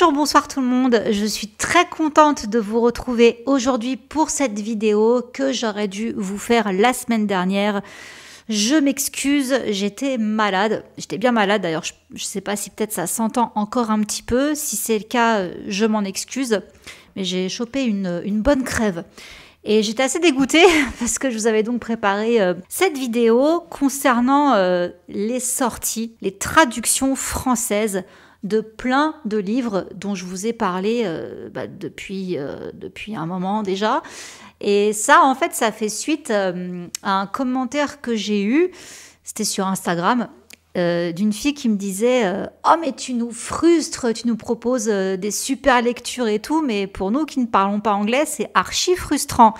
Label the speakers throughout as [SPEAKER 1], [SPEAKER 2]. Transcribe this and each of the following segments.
[SPEAKER 1] Bonjour, bonsoir tout le monde. Je suis très contente de vous retrouver aujourd'hui pour cette vidéo que j'aurais dû vous faire la semaine dernière. Je m'excuse, j'étais malade. J'étais bien malade d'ailleurs. Je sais pas si peut-être ça s'entend encore un petit peu. Si c'est le cas, je m'en excuse. Mais j'ai chopé une, bonne crève. Et j'étais assez dégoûtée parce que je vous avais donc préparé euh, cette vidéo concernant euh, les sorties, les traductions françaises de plein de livres dont je vous ai parlé euh, bah, depuis, euh, depuis un moment déjà. Et ça, en fait, ça fait suite euh, à un commentaire que j'ai eu, c'était sur Instagram, d'une fille qui me disait Oh, mais tu nous frustres, tu nous proposes des super lectures et tout, mais pour nous qui ne parlons pas anglais, c'est archi frustrant. »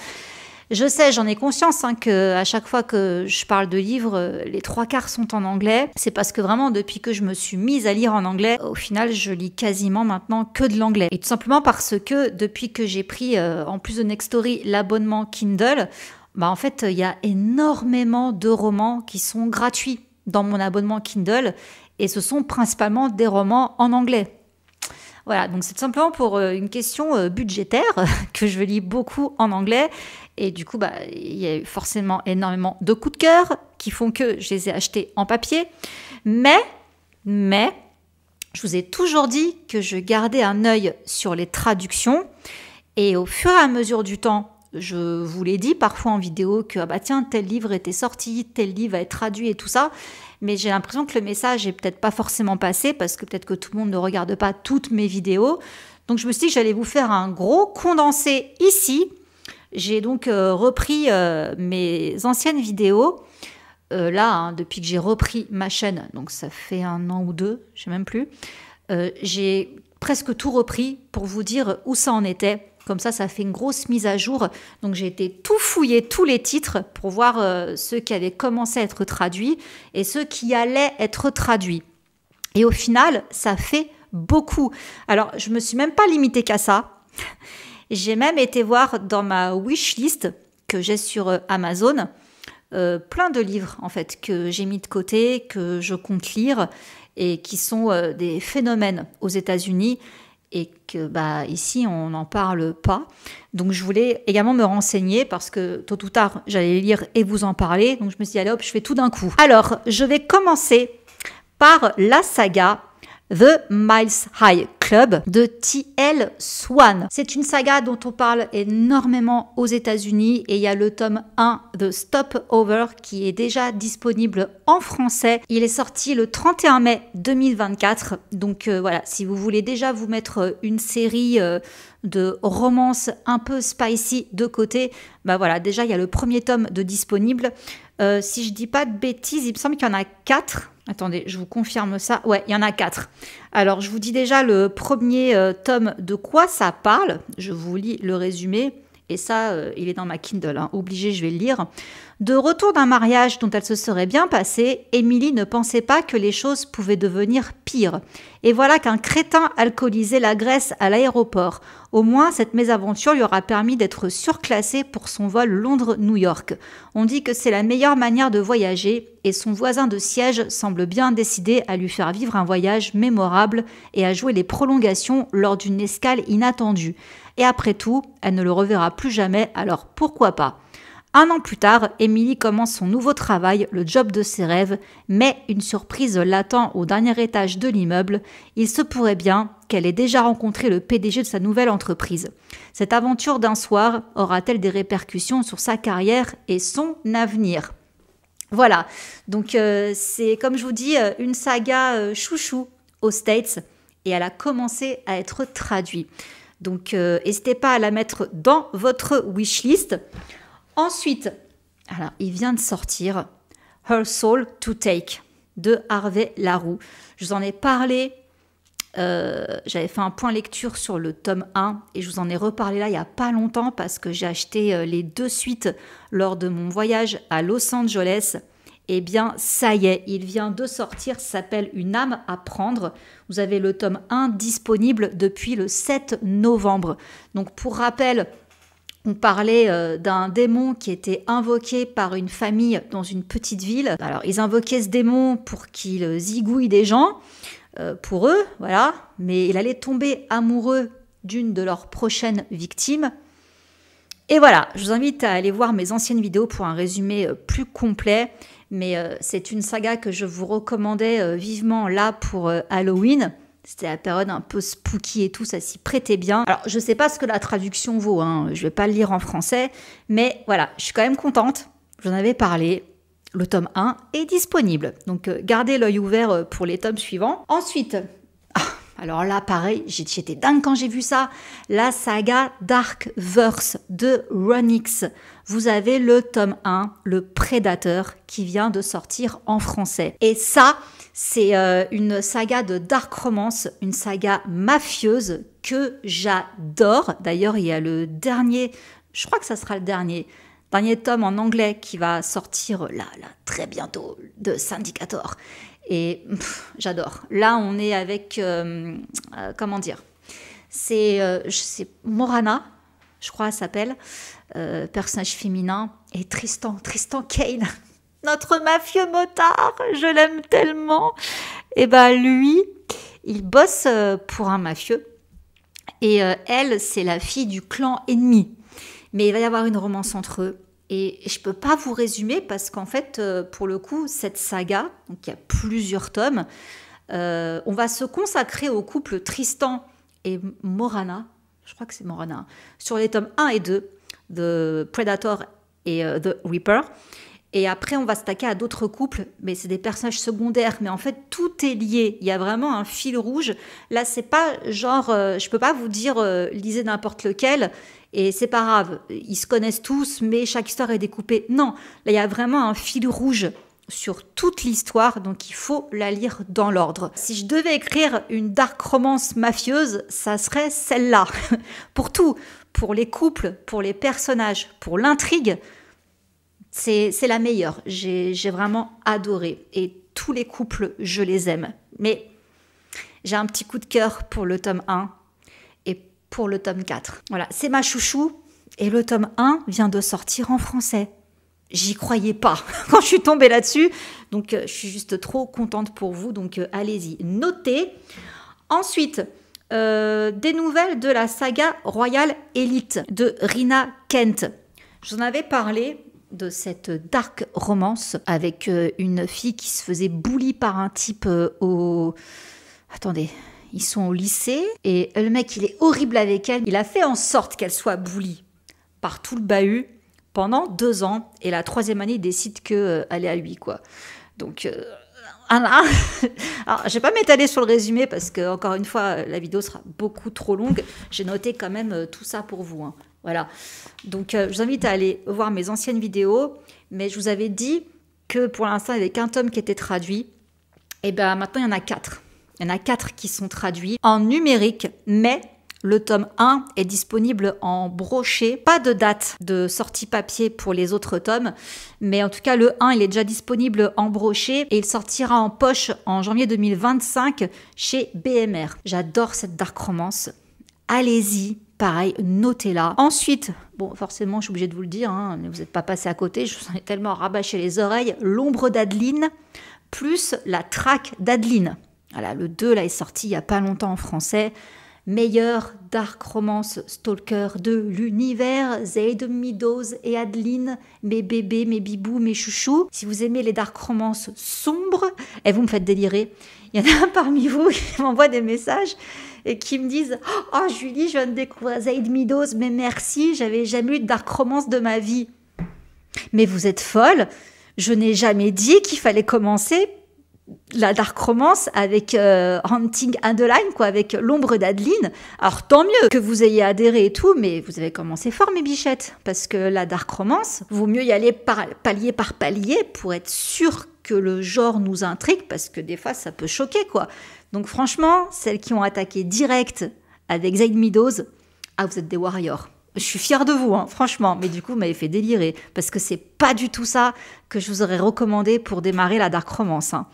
[SPEAKER 1] Je sais, j'en ai conscience hein, que à chaque fois que je parle de livres, euh, les trois quarts sont en anglais. C'est parce que vraiment, depuis que je me suis mise à lire en anglais, au final, je lis quasiment maintenant que de l'anglais. Et tout simplement parce que depuis que j'ai pris, euh, en plus de Nextory, l'abonnement Kindle, bah en fait, il y a énormément de romans qui sont gratuits dans mon abonnement Kindle et ce sont principalement des romans en anglais. Voilà, donc c'est simplement pour euh, une question euh, budgétaire que je lis beaucoup en anglais. Et du coup, bah, il y a forcément énormément de coups de cœur qui font que je les ai achetés en papier. Mais, mais, je vous ai toujours dit que je gardais un œil sur les traductions. Et au fur et à mesure du temps, je vous l'ai dit parfois en vidéo que ah bah tiens tel livre était sorti, tel livre a être traduit et tout ça, mais j'ai l'impression que le message est peut-être pas forcément passé parce que peut-être que tout le monde ne regarde pas toutes mes vidéos. Donc je me suis dit que j'allais vous faire un gros condensé ici. J'ai donc euh, repris euh, mes anciennes vidéos. Euh, là, hein, depuis que j'ai repris ma chaîne, donc ça fait un an ou deux, je sais même plus, j'ai presque tout repris pour vous dire où ça en était comme ça, ça fait une grosse mise à jour. Donc j'ai été tout fouiller, tous les titres, pour voir euh, ceux qui avaient commencé à être traduits et ceux qui allaient être traduits. Et au final, ça fait beaucoup. Alors je me suis même pas limitée qu'à ça. J'ai même été voir dans ma wish list que j'ai sur euh, Amazon euh, plein de livres en fait que j'ai mis de côté, que je compte lire et qui sont des phénomènes aux États-Unis et que bah, ici on n'en parle pas. Donc je voulais également me renseigner parce que tôt ou tard j'allais lire et vous en parler. Donc je me suis dit allez hop, je fais tout d'un coup. Alors je vais commencer par la saga The Miles High Club de T.L. Swan. C'est une saga dont on parle énormément aux États-Unis et il y a le tome 1 The Stopover qui est déjà disponible en français. Il est sorti le 31 mai 2024. Donc euh, voilà, si vous voulez déjà vous mettre euh, une série euh, de romances un peu spicy de côté, bah voilà, déjà il y a le premier tome de disponible. si je dis pas de bêtises, il me semble qu'il y en a 4 Attendez, je vous confirme ça. Ouais, il y en a quatre. Alors, je vous dis déjà le premier euh, tome de quoi ça parle. Je vous lis le résumé et ça, euh, il est dans ma Kindle, hein. obligé, je vais le lire. De retour d'un mariage dont elle se serait bien passée, Émilie ne pensait pas que les choses pouvaient devenir pires. Et voilà qu'un crétin alcoolisait la Grèce à l'aéroport. Au moins, cette mésaventure lui aura permis d'être surclassée pour son vol Londres-New York. On dit que c'est la meilleure manière de voyager, et son voisin de siège semble bien décidé à lui faire vivre un voyage mémorable et à jouer les prolongations lors d'une escale inattendue et après tout, elle ne le reverra plus jamais, alors pourquoi pas un an plus tard, Emily commence son nouveau travail, le job de ses rêves, mais une surprise l'attend au dernier étage de l'immeuble. Il se pourrait bien qu'elle ait déjà rencontré le PDG de sa nouvelle entreprise. Cette aventure d'un soir aura-t-elle des répercussions sur sa carrière et son avenir Voilà, donc euh, c'est comme je vous dis, euh, une saga euh, chouchou aux States et elle a commencé à être traduite. Donc euh, n'hésitez pas à la mettre dans votre wishlist. Ensuite, il vient de sortir Her Soul to Take de Harvey Laroux. Je vous en ai parlé euh, j'avais fait un point lecture sur le tome 1 et je vous en ai reparlé là il n'y a pas longtemps parce que j'ai acheté euh, les deux suites lors de mon voyage à Los Angeles. Eh bien, ça y est, il vient de sortir, s'appelle Une âme à prendre. Vous avez le tome 1 disponible depuis le 7 novembre. Donc, pour rappel, on parlait euh, d'un démon qui était invoqué par une famille dans une petite ville. Alors, ils invoquaient ce démon pour qu'il zigouille des gens, euh, pour eux, voilà. Mais il allait tomber amoureux d'une de leurs prochaines victimes. Et voilà, je vous invite à aller voir mes anciennes vidéos pour un résumé euh, plus complet. Mais euh, c'est une saga que je vous recommandais euh, vivement là pour Halloween. C'était la période un peu spooky et tout, ça s'y prêtait bien. Alors, je ne sais pas ce que la traduction vaut, hein, je ne vais pas le lire en français, mais voilà, je suis quand même contente. J'en avais parlé, le tome 1 est disponible. Donc gardez l'œil ouvert pour les tomes suivants. Ensuite, alors là, pareil, j'étais dingue quand j'ai vu ça. La saga Dark Verse de Ronix. Vous avez le tome 1, Le Prédateur, qui vient de sortir en français. Et ça, c'est euh, une saga de dark romance, une saga mafieuse que j'adore. D'ailleurs, il y a le dernier, je crois que ça sera le dernier, dernier tome en anglais qui va sortir là, là, très bientôt de Syndicator. Et j'adore. Là, on est avec, euh, euh, comment dire, euh, c'est Morana, je crois, s'appelle, personnage féminin, et Tristan, Tristan Kane, notre mafieux motard, je l'aime tellement. Et eh ben lui, il bosse pour un mafieux, et elle, c'est la fille du clan ennemi. Mais il va y avoir une romance entre eux. Et je ne peux pas vous résumer parce qu'en fait, euh, pour le coup, cette saga, donc il y a plusieurs tomes, euh, on va se consacrer au couple Tristan et Morana, je crois que c'est Morana, sur les tomes 1 et 2 de Predator et euh, The Reaper. Et après, on va se à d'autres couples, mais c'est des personnages secondaires. Mais en fait, tout est lié. Il y a vraiment un fil rouge. Là, c'est pas genre, Je je peux pas vous dire, lisez n'importe lequel et c'est pas grave, ils se connaissent tous, mais chaque histoire est découpée. Non, là, il y a vraiment un fil rouge sur toute l'histoire, donc il faut la lire dans l'ordre. Si je devais écrire une dark romance mafieuse, ça serait celle-là. pour tout, pour les couples, pour les personnages, pour l'intrigue, c'est la meilleure. J'ai vraiment adoré. Et tous les couples, je les aime. Mais j'ai un petit coup de cœur pour le tome 1 pour le tome 4. Voilà, c'est ma chouchou et le tome 1 vient de sortir en français. J'y croyais pas quand je suis tombée là-dessus. Donc euh, je suis juste trop contente pour vous. Donc euh, allez-y, notez. Ensuite, euh, des nouvelles de la saga Royal Elite de Rina Kent. J'en avais parlé de cette dark romance avec une fille qui se faisait bully par un type au... Attendez, ils sont au lycée et le mec, il est horrible avec elle. Il a fait en sorte qu'elle soit boulie par tout le bahut pendant deux ans. Et la troisième année, il décide qu'elle euh, est à lui, quoi. Donc. Euh, alors, je vais pas m'étaler sur le résumé parce que encore une fois, la vidéo sera beaucoup trop longue. J'ai noté quand même euh, tout ça pour vous. Hein. Voilà. Donc, euh, je vous invite à aller voir mes anciennes vidéos. Mais je vous avais dit que pour l'instant, il n'y avait qu'un tome qui était traduit. Et eh bien maintenant, il y en a quatre. Il y en a quatre qui sont traduits en numérique, mais le tome 1 est disponible en brochet. Pas de date de sortie papier pour les autres tomes, mais en tout cas le 1 il est déjà disponible en brochet et il sortira en poche en janvier 2025 chez BMR. J'adore cette dark romance. Allez-y, pareil, notez-la. Ensuite, bon, forcément, je suis obligée de vous le dire, hein, vous n'êtes pas passé à côté, je vous en ai tellement rabâché les oreilles, l'ombre d'Adeline, plus la traque d'Adeline. Voilà, le 2 là est sorti il n'y a pas longtemps en français. Meilleur dark romance stalker de l'univers, Zayd Meadows et Adeline, mes bébés, mes bibous, mes chouchous. Si vous aimez les dark romances sombres, et vous me faites délirer. Il y en a un parmi vous qui m'envoie des messages et qui me disent Oh Julie, je viens de découvrir Zayd Meadows, mais merci, j'avais jamais eu de dark romance de ma vie. Mais vous êtes folle, je n'ai jamais dit qu'il fallait commencer la dark romance avec Hunting euh, Underline, quoi, avec l'ombre d'Adeline. Alors tant mieux que vous ayez adhéré et tout, mais vous avez commencé fort, mes bichettes, parce que la dark romance, vaut mieux y aller par, palier par palier pour être sûr que le genre nous intrigue, parce que des fois ça peut choquer, quoi. Donc franchement, celles qui ont attaqué direct avec Zayd Meadows, ah vous êtes des warriors je suis fière de vous, hein, franchement. Mais du coup, vous m'avez fait délirer parce que c'est pas du tout ça que je vous aurais recommandé pour démarrer la dark romance. Hein.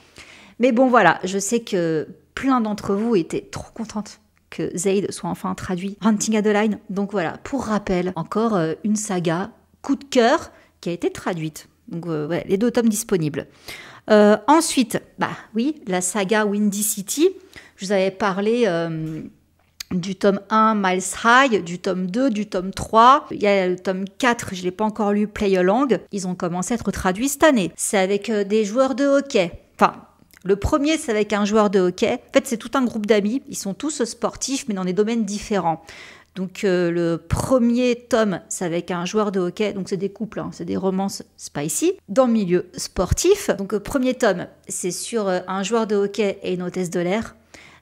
[SPEAKER 1] Mais bon, voilà, je sais que plein d'entre vous étaient trop contentes que Zaid soit enfin traduit Hunting Adeline. Donc voilà, pour rappel, encore euh, une saga coup de cœur qui a été traduite. Donc euh, les deux tomes disponibles. Euh, ensuite, bah oui, la saga Windy City. Je vous avais parlé du tome 1 Miles High, du tome 2, du tome 3. Il y a le tome 4, je ne l'ai pas encore lu, Play Along. Ils ont commencé à être traduits cette année. C'est avec euh, des joueurs de hockey. Enfin, le premier, c'est avec un joueur de hockey. En fait, c'est tout un groupe d'amis. Ils sont tous sportifs, mais dans des domaines différents. Donc, euh, le premier tome, c'est avec un joueur de hockey. Donc, c'est des couples, hein. c'est des romances spicy. Dans le milieu sportif. Donc, euh, premier tome, c'est sur un joueur de hockey et une hôtesse de l'air.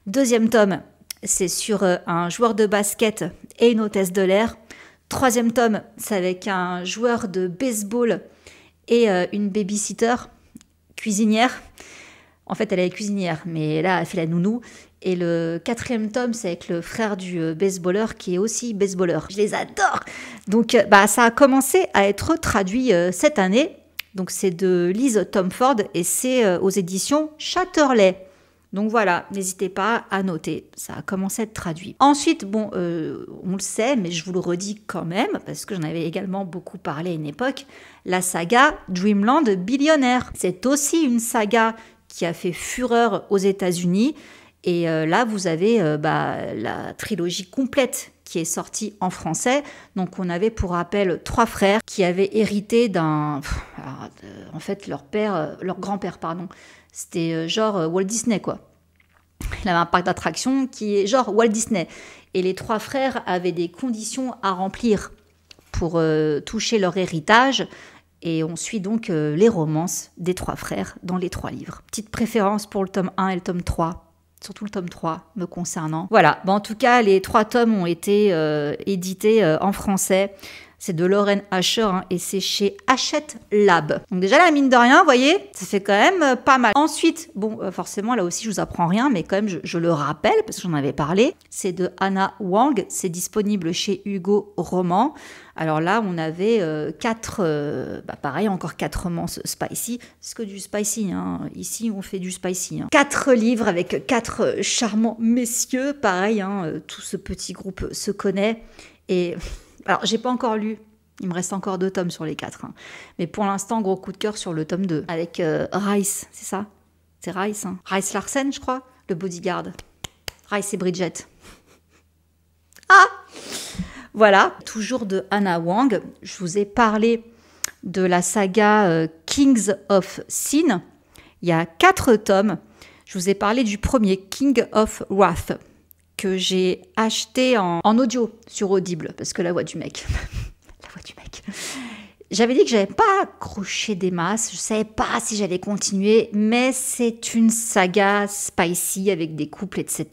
[SPEAKER 1] Deuxième tome, c'est sur euh, un joueur de basket et une hôtesse de l'air. Troisième tome, c'est avec un joueur de baseball et euh, une babysitter, cuisinière. En fait, elle est cuisinière, mais là, elle fait la nounou. Et le quatrième tome, c'est avec le frère du euh, baseballeur qui est aussi baseballer. Je les adore Donc, bah, ça a commencé à être traduit cette année. Donc, c'est de Lise Tomford et c'est aux éditions Chatterley. Donc voilà, n'hésitez pas à noter, ça a commencé à être traduit. Ensuite, bon, euh, on le sait, mais je vous le redis quand même, parce que j'en avais également beaucoup parlé à une époque, la saga Dreamland Billionaire. C'est aussi une saga qui a fait fureur aux États-Unis. Et euh, là, vous avez euh, bah, la trilogie complète est sorti en français. Donc on avait pour rappel trois frères qui avaient hérité d'un... Euh, en fait, leur père, euh, leur grand-père, pardon. C'était euh, genre Walt Disney, quoi. Il avait un parc d'attractions qui est genre Walt Disney. Et les trois frères avaient des conditions à remplir pour toucher leur héritage. Et on suit donc les romances des trois frères dans les trois livres. Petite préférence pour le tome 1 et le tome 3 surtout le tome 3 me concernant. Voilà, bon, en tout cas, les trois tomes ont été euh, édités euh, en français. C'est de Lorraine Asher hein, et c'est chez Hachette Lab. Donc déjà la mine de rien, vous voyez, ça fait quand même euh, pas mal. Ensuite, bon, forcément là aussi je vous apprends rien, mais quand même je, je le rappelle parce que j'en avais parlé. C'est de Anna Wang, c'est disponible chez Hugo Roman. Alors là, on avait euh, quatre, euh, bah, pareil, encore quatre romans spicy. C'est que du spicy, hein. Ici, on fait du spicy. Hein. Quatre livres avec quatre charmants messieurs, pareil, hein. euh, tout ce petit groupe se connaît. Et alors, j'ai pas encore lu. Il me reste encore deux tomes sur les quatre. Mais pour l'instant, gros coup de cœur sur le tome 2. Avec Rice, c'est ça C'est Rice, Rice Larsen, je crois Le bodyguard. Rice et Bridget. ah voilà, toujours de Anna Wang. Je vous ai parlé de la saga euh, Kings of Sin. Il y a quatre tomes. Je vous ai parlé du premier, King of Wrath, que j'ai acheté en, audio sur Audible, parce que la voix du mec. la voix du mec. J'avais dit que j'avais pas accroché des masses, je ne savais pas si j'allais continuer, mais c'est une saga spicy avec des couples, etc.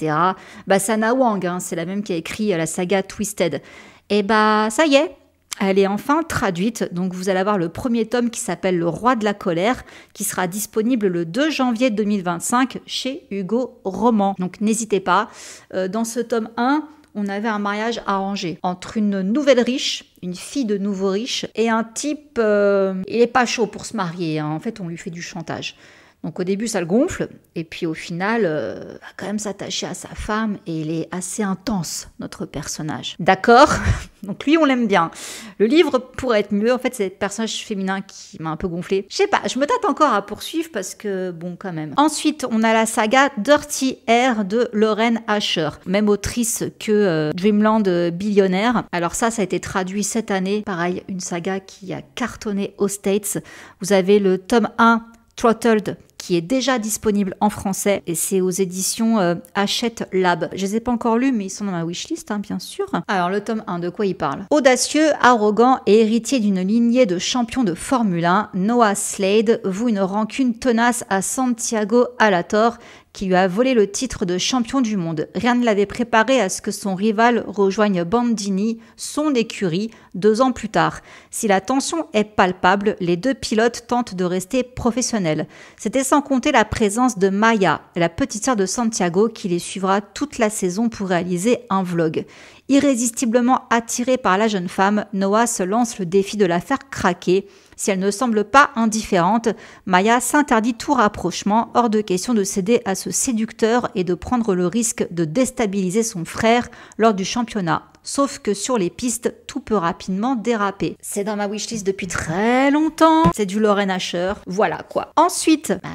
[SPEAKER 1] Bah, Anna Wang, hein, c'est la même qui a écrit euh, la saga Twisted et eh bah ça y est, elle est enfin traduite, donc vous allez avoir le premier tome qui s'appelle Le Roi de la colère, qui sera disponible le 2 janvier 2025 chez Hugo Roman. Donc n'hésitez pas. Euh, dans ce tome 1, on avait un mariage arrangé entre une nouvelle riche, une fille de nouveau riche, et un type, euh, il est pas chaud pour se marier. Hein. En fait, on lui fait du chantage. Donc au début, ça le gonfle, et puis au final, euh, va quand même s'attacher à sa femme, et il est assez intense, notre personnage. D'accord Donc lui, on l'aime bien. Le livre pourrait être mieux, en fait, c'est le personnage féminin qui m'a un peu gonflé. Je sais pas, je me tâte encore à poursuivre, parce que, bon, quand même. Ensuite, on a la saga Dirty Air de Lorraine Asher, même autrice que euh, Dreamland Billionaire. Alors ça, ça a été traduit cette année. Pareil, une saga qui a cartonné aux States. Vous avez le tome 1, Throttled qui est déjà disponible en français et c'est aux éditions euh, Hachette Lab. Je les ai pas encore lus, mais ils sont dans ma wishlist, hein, bien sûr. Alors, le tome 1, de quoi il parle Audacieux, arrogant et héritier d'une lignée de champions de Formule 1, Noah Slade voue une rancune tenace à Santiago Alator, qui lui a volé le titre de champion du monde. Rien ne l'avait préparé à ce que son rival rejoigne Bandini, son écurie, deux ans plus tard. Si la tension est palpable, les deux pilotes tentent de rester professionnels. C'était sans compter la présence de Maya, la petite sœur de Santiago, qui les suivra toute la saison pour réaliser un vlog. Irrésistiblement attiré par la jeune femme, Noah se lance le défi de la faire craquer si elle ne semble pas indifférente, Maya s'interdit tout rapprochement, hors de question de céder à ce séducteur et de prendre le risque de déstabiliser son frère lors du championnat. Sauf que sur les pistes, tout peut rapidement déraper. C'est dans ma wishlist depuis très longtemps. C'est du Lorraine Asher. Voilà quoi. Ensuite, bah,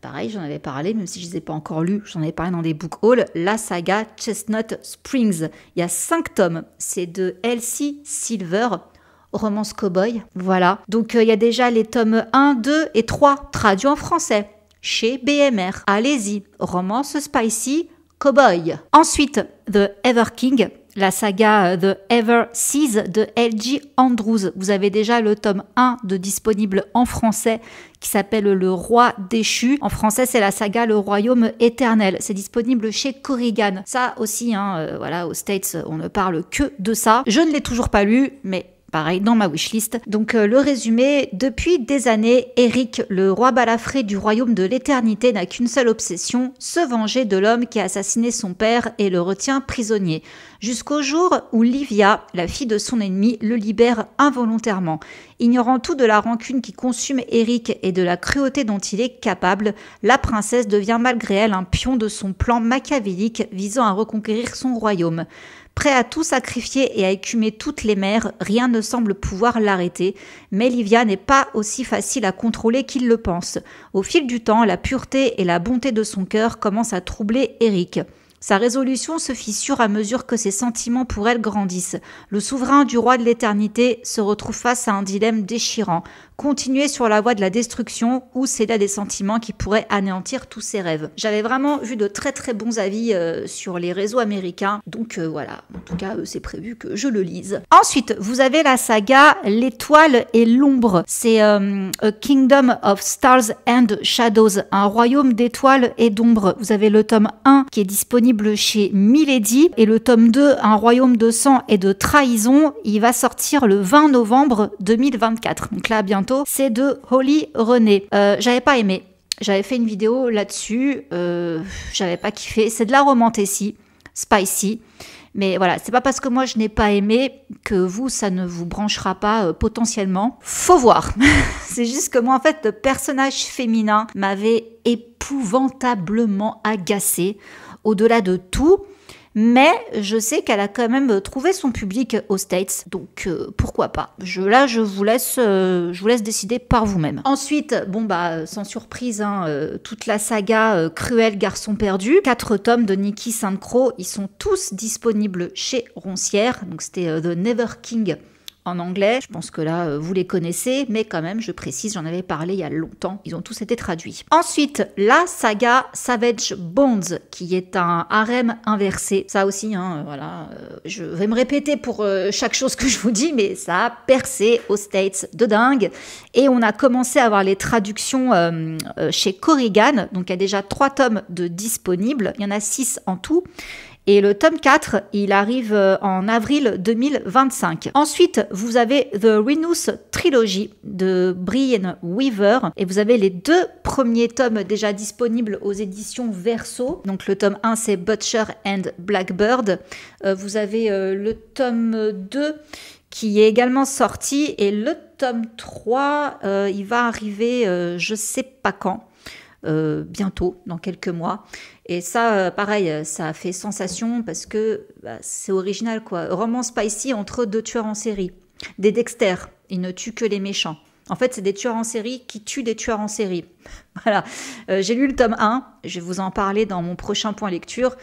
[SPEAKER 1] pareil, j'en avais parlé, même si je ne les ai pas encore lus, j'en avais parlé dans des book hauls, la saga Chestnut Springs. Il y a cinq tomes. C'est de Elsie Silver romance cowboy. Voilà. Donc euh, il y a déjà les tomes 1, 2 et 3 traduits en français chez BMR. Allez-y, romance spicy cowboy. Ensuite, The Ever King, la saga euh, The Ever Seas de LG Andrews. Vous avez déjà le tome 1 de disponible en français qui s'appelle Le Roi déchu. En français, c'est la saga Le Royaume éternel. C'est disponible chez Corrigan. Ça aussi, hein, euh, voilà, aux States, on ne parle que de ça. Je ne l'ai toujours pas lu, mais pareil, dans ma wishlist. Donc euh, le résumé, depuis des années, Eric, le roi balafré du royaume de l'éternité, n'a qu'une seule obsession, se venger de l'homme qui a assassiné son père et le retient prisonnier. Jusqu'au jour où Livia, la fille de son ennemi, le libère involontairement. Ignorant tout de la rancune qui consume Eric et de la cruauté dont il est capable, la princesse devient malgré elle un pion de son plan machiavélique visant à reconquérir son royaume. Prêt à tout sacrifier et à écumer toutes les mers, rien ne semble pouvoir l'arrêter, mais Livia n'est pas aussi facile à contrôler qu'il le pense. Au fil du temps, la pureté et la bonté de son cœur commencent à troubler Eric. Sa résolution se fissure à mesure que ses sentiments pour elle grandissent. Le souverain du roi de l'éternité se retrouve face à un dilemme déchirant continuer sur la voie de la destruction ou céder à des sentiments qui pourraient anéantir tous ses rêves. J'avais vraiment vu de très très bons avis euh, sur les réseaux américains, donc euh, voilà, en tout cas euh, c'est prévu que je le lise. Ensuite, vous avez la saga L'étoile et l'ombre. C'est Kingdom of Stars and Shadows, un royaume d'étoiles et d'ombres. Vous avez le tome 1 qui est disponible chez Milady et le tome 2, un royaume de sang et de trahison, il va sortir le 20 novembre 2024. Donc là, bien c'est de Holly René. Euh, j'avais pas aimé. J'avais fait une vidéo là-dessus, euh, j'avais pas kiffé. C'est de la romantécie, spicy. Mais voilà, c'est pas parce que moi je n'ai pas aimé que vous, ça ne vous branchera pas euh, potentiellement. Faut voir. c'est juste que moi, en fait, le personnage féminin m'avait épouvantablement agacé. Au-delà de tout, mais je sais qu'elle a quand même euh, trouvé son public aux States, donc euh, pourquoi pas. Je, là, je vous laisse, euh, je vous laisse décider par vous-même. Ensuite, bon bah, sans surprise, hein, toute la saga Cruel garçon perdu, quatre tomes de Nikki Sainte-Croix, ils sont tous disponibles chez Roncière, donc c'était The Never King en anglais. Je pense que là, euh, vous les connaissez, mais quand même, je précise, j'en avais parlé il y a longtemps. Ils ont tous été traduits. Ensuite, la saga Savage Bonds, qui est un harem inversé. Ça aussi, hein, euh, voilà, euh, je vais me répéter pour chaque chose que je vous dis, mais ça a percé aux States de dingue. Et on a commencé à avoir les traductions chez Corrigan, donc il y a déjà trois tomes de disponibles. Il y en a six en tout. Et le tome 4, il arrive euh, en avril 2025. Ensuite, vous avez The Renous Trilogy de Brian Weaver. Et vous avez les deux premiers tomes déjà disponibles aux éditions Verso. Donc le tome 1, c'est Butcher and Blackbird. Euh, vous avez euh, le tome 2 qui est également sorti. Et le tome 3, il va arriver je sais pas quand. Euh, bientôt, dans quelques mois. Et ça, euh, pareil, euh, ça a fait sensation parce que bah, c'est original, quoi. pas spicy entre deux tueurs en série. Des Dexter, ils ne tuent que les méchants. En fait, c'est des tueurs en série qui tuent des tueurs en série. voilà. j'ai lu le tome 1, je vais vous en parler dans mon prochain point lecture.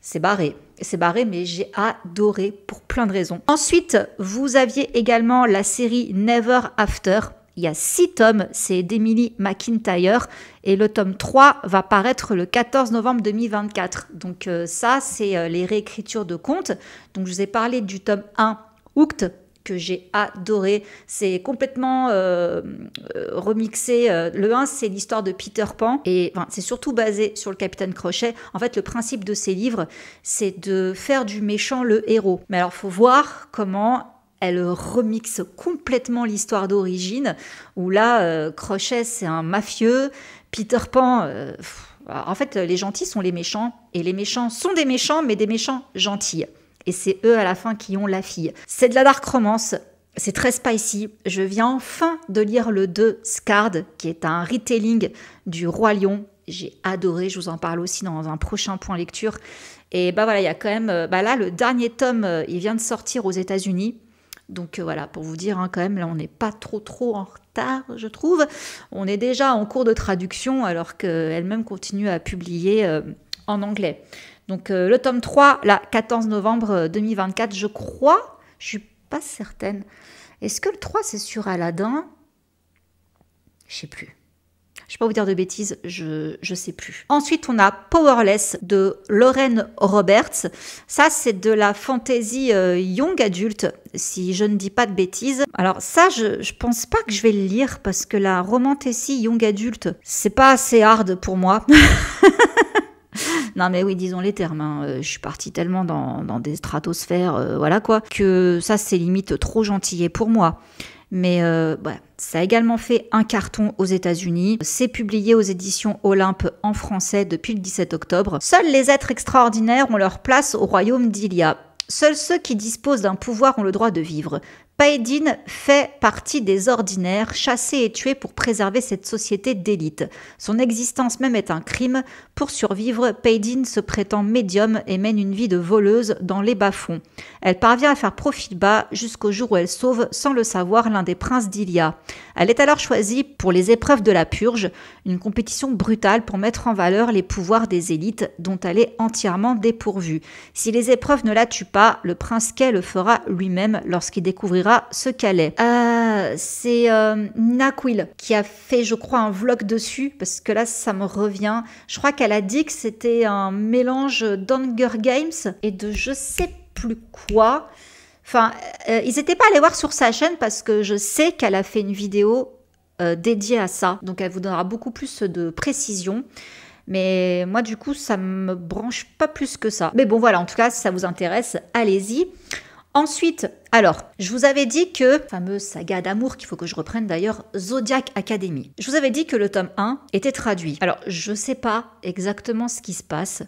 [SPEAKER 1] C'est barré, c'est barré, mais j'ai adoré pour plein de raisons. Ensuite, vous aviez également la série Never After, il y a six tomes, c'est d'Emily McIntyre, et le tome 3 va paraître le 14 novembre 2024. Donc euh, ça, c'est euh, les réécritures de contes. Donc je vous ai parlé du tome 1, Hooked, que j'ai adoré. C'est complètement euh, remixé. Le 1, c'est l'histoire de Peter Pan et c'est surtout basé sur le Capitaine Crochet. En fait, le principe de ces livres, c'est de faire du méchant le héros. Mais alors, faut voir comment elle remixe complètement l'histoire d'origine, où là, euh, Crochet, c'est un mafieux, Peter Pan... Euh, en fait, les gentils sont les méchants, et les méchants sont des méchants, mais des méchants gentils. Et c'est eux à la fin qui ont la fille. C'est de la dark romance, c'est très spicy. Je viens enfin de lire le 2 Scard, qui est un retelling du Roi Lion. J'ai adoré, je vous en parle aussi dans un prochain point lecture. Et bah voilà, il y a quand même, euh, bah là, le dernier tome, il vient de sortir aux États-Unis. Donc euh, voilà, pour vous dire, hein, quand même, là, on n'est pas trop trop en retard, je trouve. On est déjà en cours de traduction alors qu'elle-même continue à publier euh, en anglais. Donc euh, le tome 3, là, 14 novembre 2024, je crois, je suis pas certaine. Est-ce que le 3, c'est sur Aladdin Je sais plus. Je vais pas vous dire de bêtises, je ne sais plus. Ensuite, on a Powerless de Lauren Roberts. Ça, c'est de la fantasy euh, young adulte, si je ne dis pas de bêtises. Alors ça, je je pense pas que je vais le lire parce que la romantasy young adulte, c'est pas assez hard pour moi. Non mais oui, disons les termes. Hein. Euh, je suis partie tellement dans, des stratosphères, euh, voilà quoi, que ça c'est limite trop et pour moi. Mais euh, ça a également fait un carton aux États-Unis. C'est publié aux éditions Olympe en français depuis le 17 octobre. Seuls les êtres extraordinaires ont leur place au royaume d'Ilia. Seuls ceux qui disposent d'un pouvoir ont le droit de vivre. Paedin fait partie des ordinaires, chassés et tués pour préserver cette société d'élite. Son existence même est un crime. Pour survivre, Paedin se prétend médium et mène une vie de voleuse dans les bas-fonds. Elle parvient à faire profit bas jusqu'au jour où elle sauve, sans le savoir, l'un des princes d'Ilia. Elle est alors choisie pour les épreuves de la purge, une compétition brutale pour mettre en valeur les pouvoirs des élites dont elle est entièrement dépourvue. Si les épreuves ne la tuent pas, le prince Kay le fera lui-même lorsqu'il découvrira ce qu'elle est. Euh, c'est euh, Naquil qui a fait, je crois, un vlog dessus, parce que là, ça me revient. Je crois qu'elle a dit que c'était un mélange d'Hunger Games et de je sais plus quoi. Enfin, euh, ils n'étaient pas allés voir sur sa chaîne parce que je sais qu'elle a fait une vidéo euh, dédiée à ça. Donc, elle vous donnera beaucoup plus de précision. Mais moi, du coup, ça me branche pas plus que ça. Mais bon, voilà, en tout cas, si ça vous intéresse, allez-y. Ensuite, alors, je vous avais dit que, fameuse saga d'amour qu'il faut que je reprenne d'ailleurs, Zodiac Academy. Je vous avais dit que le tome 1 était traduit. Alors, je ne sais pas exactement ce qui se passe,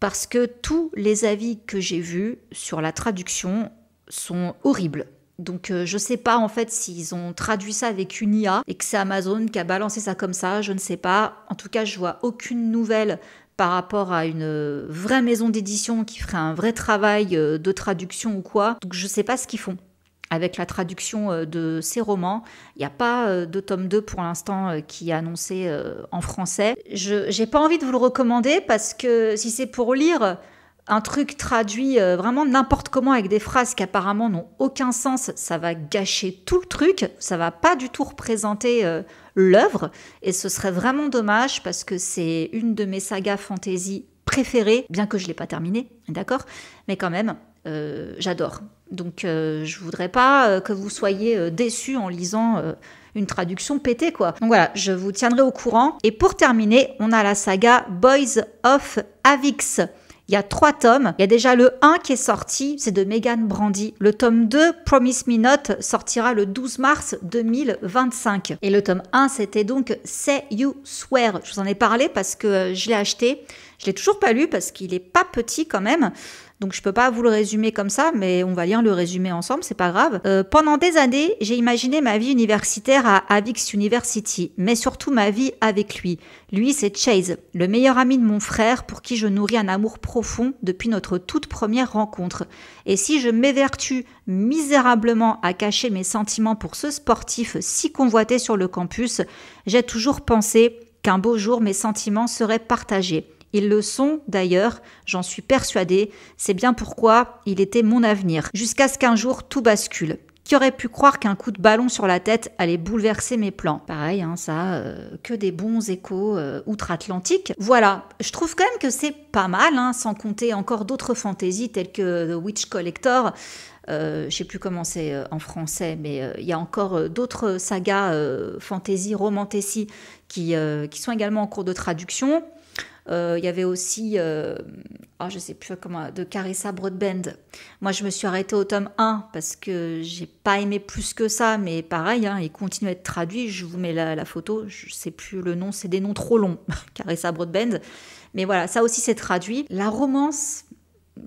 [SPEAKER 1] parce que tous les avis que j'ai vus sur la traduction sont horribles. Donc je euh, je sais pas en fait s'ils ont traduit ça avec une IA et que c'est Amazon qui a balancé ça comme ça, je ne sais pas. En tout cas, je vois aucune nouvelle par rapport à une euh, vraie maison d'édition qui ferait un vrai travail euh, de traduction ou quoi. Donc je ne sais pas ce qu'ils font avec la traduction euh, de ces romans. Il n'y a pas de tome 2 pour l'instant qui est annoncé en français. Je n'ai pas envie de vous le recommander parce que si c'est pour lire, un truc traduit euh, vraiment n'importe comment avec des phrases qui apparemment n'ont aucun sens, ça va gâcher tout le truc, ça va pas du tout représenter euh, l'œuvre et ce serait vraiment dommage parce que c'est une de mes sagas fantasy préférées, bien que je l'ai pas terminée, d'accord, mais quand même euh, j'adore. Donc je voudrais pas que vous soyez déçus en lisant une traduction pétée quoi. Donc voilà, je vous tiendrai au courant et pour terminer, on a la saga Boys of Avix. Il y a trois tomes. Il y a déjà le 1 qui est sorti, c'est de Megan Brandy. Le tome 2, Promise Me Not, sortira le 12 mars 2025. Et le tome 1, c'était donc Say You Swear. Je vous en ai parlé parce que euh, je l'ai acheté. Je l'ai toujours pas lu parce qu'il est pas petit quand même. Donc je peux pas vous le résumer comme ça, mais on va lire le résumer ensemble, c'est pas grave. Euh, pendant des années, j'ai imaginé ma vie universitaire à Avix University, mais surtout ma vie avec lui. Lui, c'est Chase, le meilleur ami de mon frère pour qui je nourris un amour profond depuis notre toute première rencontre. Et si je m'évertue misérablement à cacher mes sentiments pour ce sportif si convoité sur le campus, j'ai toujours pensé qu'un beau jour mes sentiments seraient partagés. Ils le sont d'ailleurs, j'en suis persuadée, c'est bien pourquoi il était mon avenir. Jusqu'à ce qu'un jour tout bascule. Qui aurait pu croire qu'un coup de ballon sur la tête allait bouleverser mes plans Pareil, hein, ça, euh, que des bons échos euh, outre-Atlantique. Voilà, je trouve quand même que c'est pas mal, hein, sans compter encore d'autres fantaisies telles que The Witch Collector. je euh, je sais plus comment c'est en français, mais il y a encore d'autres sagas fantasy, romantici qui sont également en cours de traduction. Euh, il y avait aussi, je euh, oh, je sais plus comment, de Caressa Broadband. Moi, je me suis arrêtée au tome 1 parce que j'ai pas aimé plus que ça, mais pareil, hein, il continue à être traduit. Je vous mets la, photo, je sais plus le nom, c'est des noms trop longs, Caressa Broadband. Mais voilà, ça aussi c'est traduit. La romance,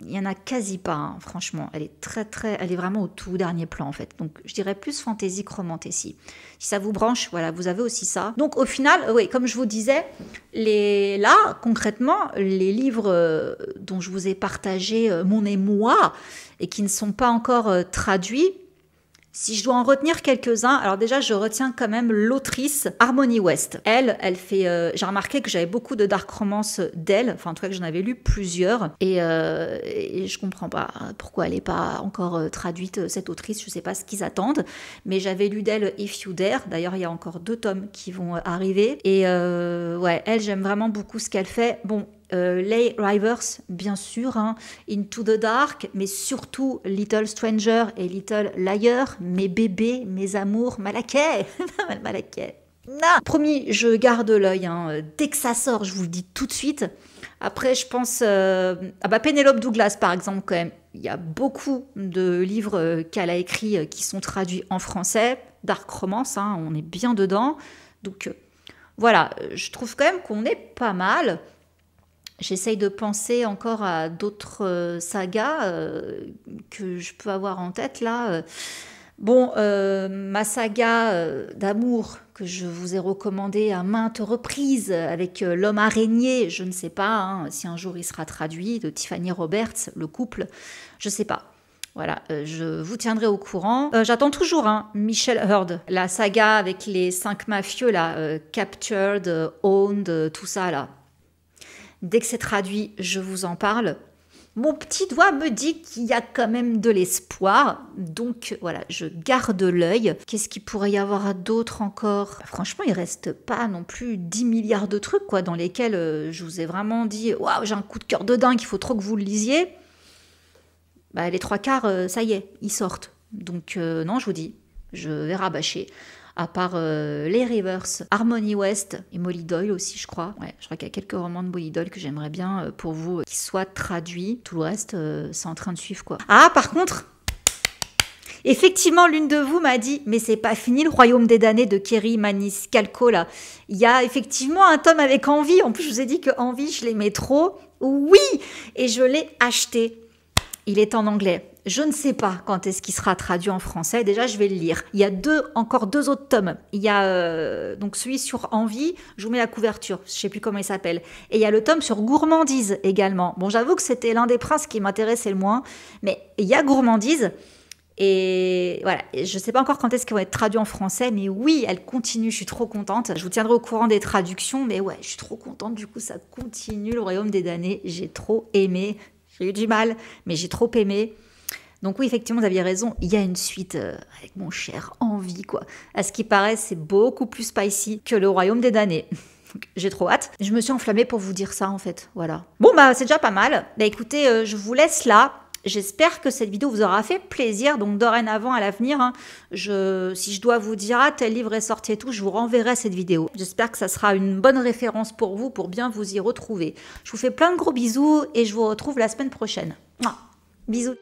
[SPEAKER 1] il y en a quasi pas, hein, franchement. Elle est très très, elle est vraiment au tout dernier plan en fait. Donc je dirais plus fantaisie que ici. Si ça vous branche, voilà, vous avez aussi ça. Donc au final, euh, oui, comme je vous disais, les là concrètement, les livres euh, dont je vous ai partagé euh, mon émoi et qui ne sont pas encore traduits, si je dois en retenir quelques-uns, alors déjà je retiens quand même l'autrice Harmony West. Elle, elle fait. Euh, j'ai remarqué que j'avais beaucoup de dark romance d'elle, enfin en tout cas que j'en avais lu plusieurs, et, euh, je comprends pas pourquoi elle n'est pas encore euh, traduite cette autrice. Je sais pas ce qu'ils attendent, mais j'avais lu d'elle If You Dare. D'ailleurs, il y a encore deux tomes qui vont arriver, et ouais, elle j'aime vraiment beaucoup ce qu'elle fait. Bon, euh, Lay Rivers, bien sûr, hein. Into the Dark, mais surtout Little Stranger et Little Liar, mes bébés, mes amours, malaquais Malakai. non Promis, je garde l'œil. Hein. Dès que ça sort, je vous le dis tout de suite. Après, je pense à euh, ah bah, Penelope Douglas, par exemple, quand même. Il y a beaucoup de livres euh, qu'elle a écrits qui sont traduits en français. Dark Romance, hein, on est bien dedans. Donc voilà, je trouve quand même qu'on est pas mal. J'essaye de penser encore à d'autres euh, sagas euh, que je peux avoir en tête là. Euh, bon, ma saga d'amour que je vous ai recommandée à maintes reprises avec l'homme araignée, je ne sais pas hein, si un jour il sera traduit, de Tiffany Roberts, le couple, je ne sais pas. Voilà, je vous tiendrai au courant. J'attends toujours hein, Michel Heard, la saga avec les cinq mafieux là, Captured, Owned, tout ça là. Dès que c'est traduit, je vous en parle. Mon petit doigt me dit qu'il y a quand même de l'espoir, donc voilà, je garde l'œil. Qu'est-ce qu'il pourrait y avoir d'autre encore bah, Franchement, il reste pas non plus 10 milliards de trucs quoi, dans lesquels euh, je vous ai vraiment dit Waouh, j'ai un coup de cœur de dingue, il faut trop que vous le lisiez. Bah, les trois quarts, euh, ça y est, ils sortent. Donc euh, non, je vous dis, je vais rabâcher à part euh, les Rivers, Harmony West et Molly Doyle aussi, je crois. Ouais, je crois qu'il y a quelques romans de Molly Doyle que j'aimerais bien euh, pour vous euh, qui soient traduits. Tout le reste, c'est en train de suivre quoi. Ah, par contre, Effectivement, l'une de vous m'a dit, mais c'est pas fini le royaume des damnés de Kerry Manis Calcola. Il y a effectivement un tome avec envie. En plus, je vous ai dit que envie, je l'aimais trop. Oui, et je l'ai acheté. Il est en anglais. Je ne sais pas quand est-ce qu'il sera traduit en français. Déjà, je vais le lire. Il y a deux, encore deux autres tomes. Il y a euh, donc celui sur Envie. Je vous mets la couverture. Je ne sais plus comment il s'appelle. Et il y a le tome sur Gourmandise également. Bon, j'avoue que c'était l'un des princes qui m'intéressait le moins. Mais il y a Gourmandise. Et voilà, je ne sais pas encore quand est-ce qu'il va être traduit en français, mais oui, elle continue, je suis trop contente. Je vous tiendrai au courant des traductions, mais ouais, je suis trop contente, du coup, ça continue, le Royaume des damnés, j'ai trop aimé. J'ai eu du mal, mais j'ai trop aimé. Donc oui, effectivement, vous aviez raison, il y a une suite euh, avec mon cher Envie, quoi. À ce qui paraît, c'est beaucoup plus spicy que le Royaume des damnés. J'ai trop hâte. Je me suis enflammée pour vous dire ça en fait. Voilà. Bon bah c'est déjà pas mal. Bah écoutez, euh, je vous laisse là. J'espère que cette vidéo vous aura fait plaisir. Donc dorénavant, à l'avenir, hein, si je dois vous dire à ah, tel livre est sorti et tout, je vous renverrai cette vidéo. J'espère que ça sera une bonne référence pour vous pour bien vous y retrouver. Je vous fais plein de gros bisous et je vous retrouve la semaine prochaine. Bisous.